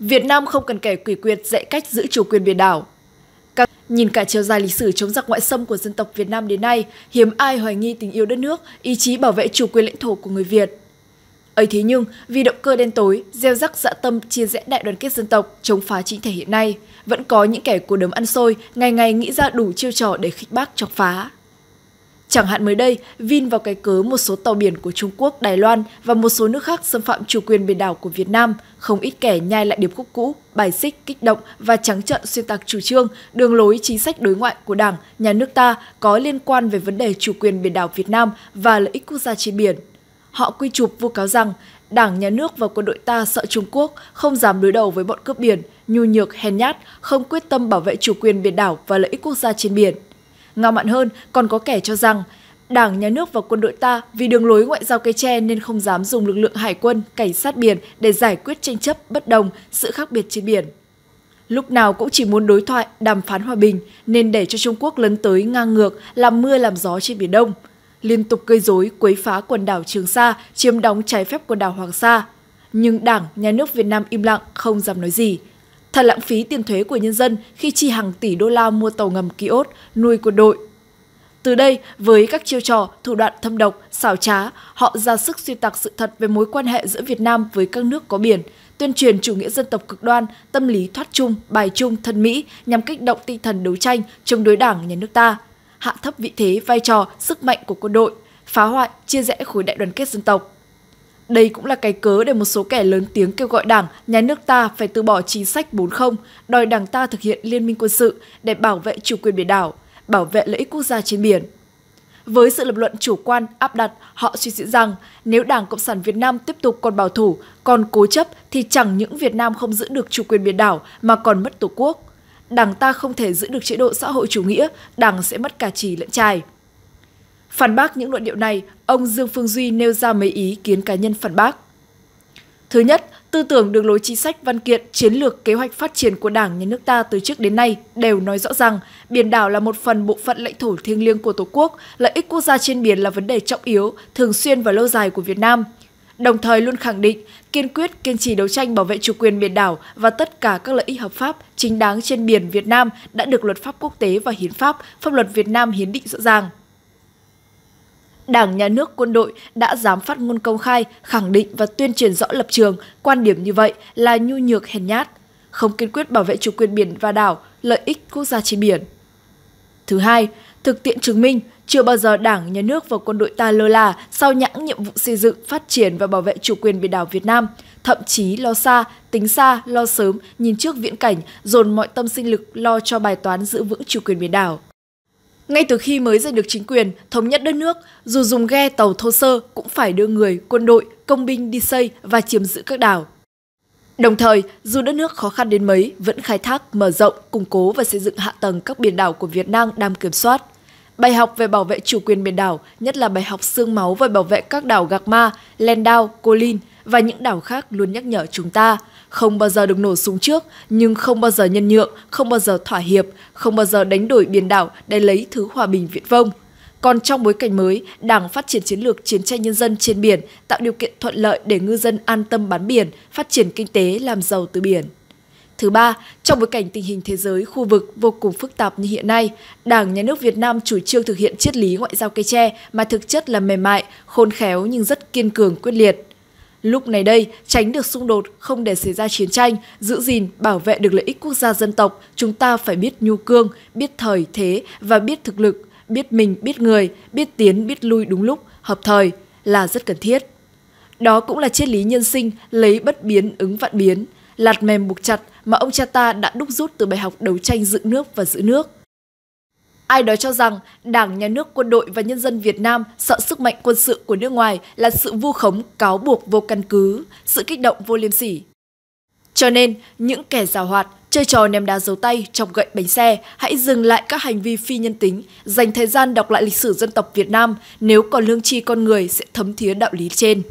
Việt Nam không cần kẻ quỷ quyệt dạy cách giữ chủ quyền biển đảo. Các... Nhìn cả chiều dài lịch sử chống giặc ngoại xâm của dân tộc Việt Nam đến nay, hiếm ai hoài nghi tình yêu đất nước, ý chí bảo vệ chủ quyền lãnh thổ của người Việt. Ấy thế nhưng, vì động cơ đen tối, gieo rắc dạ tâm chia rẽ đại đoàn kết dân tộc chống phá chính thể hiện nay, vẫn có những kẻ cố đấm ăn xôi, ngày ngày nghĩ ra đủ chiêu trò để khích bác chọc phá. Chẳng hạn mới đây, Vin vào cái cớ một số tàu biển của Trung Quốc, Đài Loan và một số nước khác xâm phạm chủ quyền biển đảo của Việt Nam, không ít kẻ nhai lại điệp khúc cũ, bài xích, kích động và trắng trợn xuyên tạc chủ trương, đường lối chính sách đối ngoại của Đảng, nhà nước ta có liên quan về vấn đề chủ quyền biển đảo Việt Nam và lợi ích quốc gia trên biển. Họ quy chụp vu cáo rằng Đảng, nhà nước và quân đội ta sợ Trung Quốc, không dám đối đầu với bọn cướp biển, nhu nhược, hèn nhát, không quyết tâm bảo vệ chủ quyền biển đảo và lợi ích quốc gia trên biển. Ngao mạn hơn, còn có kẻ cho rằng Đảng, Nhà nước và quân đội ta vì đường lối ngoại giao cây tre nên không dám dùng lực lượng hải quân, cảnh sát biển để giải quyết tranh chấp, bất đồng, sự khác biệt trên biển. Lúc nào cũng chỉ muốn đối thoại, đàm phán hòa bình nên để cho Trung Quốc lấn tới ngang ngược, làm mưa làm gió trên Biển Đông, liên tục gây rối, quấy phá quần đảo Trường Sa, chiếm đóng trái phép quần đảo Hoàng Sa. Nhưng Đảng, Nhà nước Việt Nam im lặng, không dám nói gì. Thật lãng phí tiền thuế của nhân dân khi chi hàng tỷ đô la mua tàu ngầm ốt nuôi quân đội. Từ đây, với các chiêu trò, thủ đoạn thâm độc, xảo trá, họ ra sức xuyên tạc sự thật về mối quan hệ giữa Việt Nam với các nước có biển, tuyên truyền chủ nghĩa dân tộc cực đoan, tâm lý thoát chung, bài chung thân Mỹ nhằm kích động tinh thần đấu tranh chống đối đảng nhà nước ta, hạ thấp vị thế, vai trò, sức mạnh của quân đội, phá hoại, chia rẽ khối đại đoàn kết dân tộc. Đây cũng là cái cớ để một số kẻ lớn tiếng kêu gọi đảng, nhà nước ta phải từ bỏ chính sách 40, đòi đảng ta thực hiện liên minh quân sự để bảo vệ chủ quyền biển đảo, bảo vệ lợi ích quốc gia trên biển. Với sự lập luận chủ quan, áp đặt, họ suy diễn rằng nếu Đảng Cộng sản Việt Nam tiếp tục còn bảo thủ, còn cố chấp thì chẳng những Việt Nam không giữ được chủ quyền biển đảo mà còn mất Tổ quốc. Đảng ta không thể giữ được chế độ xã hội chủ nghĩa, Đảng sẽ mất cả trì lẫn trai. Phản bác những luận điệu này, ông Dương Phương Duy nêu ra mấy ý kiến cá nhân phản bác. Thứ nhất, tư tưởng đường lối chính sách văn kiện, chiến lược, kế hoạch phát triển của Đảng, Nhà nước ta từ trước đến nay đều nói rõ rằng biển đảo là một phần bộ phận lãnh thổ thiêng liêng của Tổ quốc, lợi ích quốc gia trên biển là vấn đề trọng yếu, thường xuyên và lâu dài của Việt Nam. Đồng thời luôn khẳng định kiên quyết kiên trì đấu tranh bảo vệ chủ quyền biển đảo và tất cả các lợi ích hợp pháp chính đáng trên biển Việt Nam đã được luật pháp quốc tế và hiến pháp, pháp luật Việt Nam hiến định rõ ràng. Đảng, Nhà nước, quân đội đã dám phát ngôn công khai, khẳng định và tuyên truyền rõ lập trường, quan điểm như vậy là nhu nhược hèn nhát, không kiên quyết bảo vệ chủ quyền biển và đảo, lợi ích quốc gia trên biển. Thứ hai, thực tiễn chứng minh chưa bao giờ Đảng, Nhà nước và quân đội ta lơ là sau nhãn nhiệm vụ xây dựng, phát triển và bảo vệ chủ quyền biển đảo Việt Nam, thậm chí lo xa, tính xa, lo sớm, nhìn trước viễn cảnh, dồn mọi tâm sinh lực lo cho bài toán giữ vững chủ quyền biển đảo. Ngay từ khi mới giành được chính quyền, thống nhất đất nước, dù dùng ghe tàu thô sơ cũng phải đưa người, quân đội, công binh đi xây và chiếm giữ các đảo. Đồng thời, dù đất nước khó khăn đến mấy, vẫn khai thác, mở rộng, củng cố và xây dựng hạ tầng các biển đảo của Việt Nam đang kiểm soát. Bài học về bảo vệ chủ quyền biển đảo, nhất là bài học xương máu về bảo vệ các đảo Gạc Ma, Len Đao, Cô Linh và những đảo khác luôn nhắc nhở chúng ta – không bao giờ được nổ súng trước, nhưng không bao giờ nhân nhượng, không bao giờ thỏa hiệp, không bao giờ đánh đổi biển đảo để lấy thứ hòa bình viễn vông. Còn trong bối cảnh mới, Đảng phát triển chiến lược chiến tranh nhân dân trên biển, tạo điều kiện thuận lợi để ngư dân an tâm bám biển, phát triển kinh tế làm giàu từ biển. Thứ ba, trong bối cảnh tình hình thế giới, khu vực vô cùng phức tạp như hiện nay, Đảng, Nhà nước Việt Nam chủ trương thực hiện triết lý ngoại giao cây tre mà thực chất là mềm mại, khôn khéo nhưng rất kiên cường quyết liệt. Lúc này đây, tránh được xung đột, không để xảy ra chiến tranh, giữ gìn, bảo vệ được lợi ích quốc gia dân tộc, chúng ta phải biết nhu cương, biết thời, thế và biết thực lực, biết mình, biết người, biết tiến, biết lui đúng lúc, hợp thời là rất cần thiết. Đó cũng là triết lý nhân sinh lấy bất biến ứng vạn biến, lạt mềm buộc chặt mà ông cha ta đã đúc rút từ bài học đấu tranh giữ nước và giữ nước. Ai đó cho rằng Đảng, Nhà nước, quân đội và nhân dân Việt Nam sợ sức mạnh quân sự của nước ngoài là sự vu khống, cáo buộc vô căn cứ, sự kích động vô liêm sỉ. Cho nên, những kẻ giàu hoạt, chơi trò ném đá dấu tay, chọc gậy bánh xe, hãy dừng lại các hành vi phi nhân tính, dành thời gian đọc lại lịch sử dân tộc Việt Nam, nếu còn lương tri con người sẽ thấm thía đạo lý trên.